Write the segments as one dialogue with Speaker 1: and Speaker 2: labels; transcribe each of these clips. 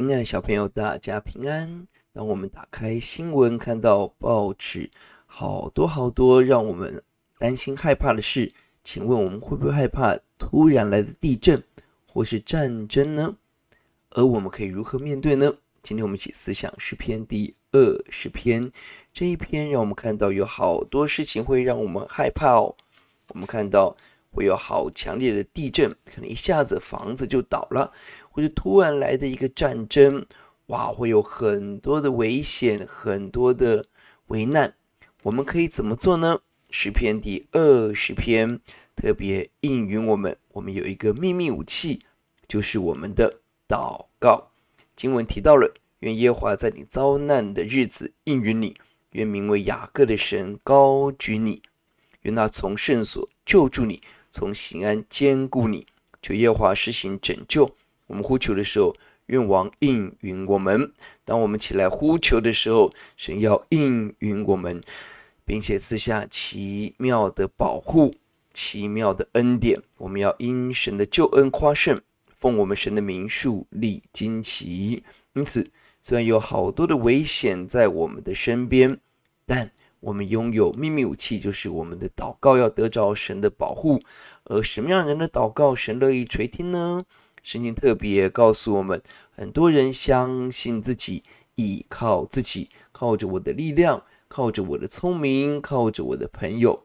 Speaker 1: 亲爱的小朋友，大家平安。当我们打开新闻，看到报纸，好多好多让我们担心害怕的事。请问我们会不会害怕突然来的地震或是战争呢？而我们可以如何面对呢？今天我们一起思想十篇，第二十篇这一篇让我们看到有好多事情会让我们害怕哦。我们看到会有好强烈的地震，可能一下子房子就倒了。就突然来的一个战争，哇！会有很多的危险，很多的危难。我们可以怎么做呢？十篇第二十篇特别应允我们，我们有一个秘密武器，就是我们的祷告。经文提到了：愿耶华在你遭难的日子应允你，愿名为雅各的神高举你，愿他从圣所救助你，从刑安坚固你，求耶华施行拯救。我们呼求的时候，愿王应允我们；当我们起来呼求的时候，神要应允我们，并且赐下奇妙的保护、奇妙的恩典。我们要因神的救恩夸胜，奉我们神的名数，立旌旗。因此，虽然有好多的危险在我们的身边，但我们拥有秘密武器，就是我们的祷告，要得着神的保护。而什么样人的祷告，神乐意垂听呢？圣经特别告诉我们，很多人相信自己，依靠自己，靠着我的力量，靠着我的聪明，靠着我的朋友。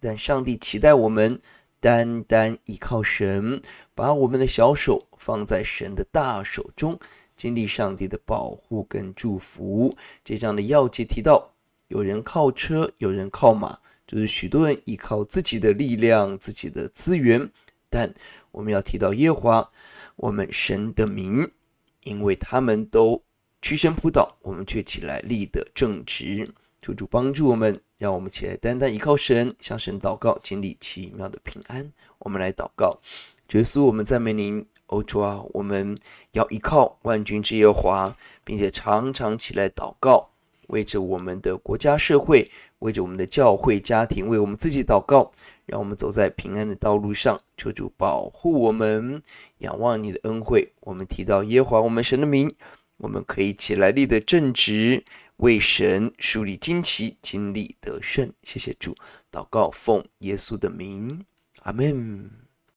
Speaker 1: 但上帝期待我们单单依靠神，把我们的小手放在神的大手中，经历上帝的保护跟祝福。这章的要记提到，有人靠车，有人靠马，就是许多人依靠自己的力量、自己的资源。但我们要提到耶华，我们神的名，因为他们都屈身扑倒，我们却起来立得正直。求主帮助我们，让我们起来单单依靠神，向神祷告，建立奇妙的平安。我们来祷告，主耶稣，我们赞美您，欧洲啊，我们要依靠万军之耶华，并且常常起来祷告，为着我们的国家社会，为着我们的教会家庭，为我们自己祷告。让我们走在平安的道路上，求主保护我们。仰望你的恩惠，我们提到耶和华我们神的名，我们可以起来立的正直，为神树立旌旗，经力得胜。谢谢主，祷告奉耶稣的名，阿门。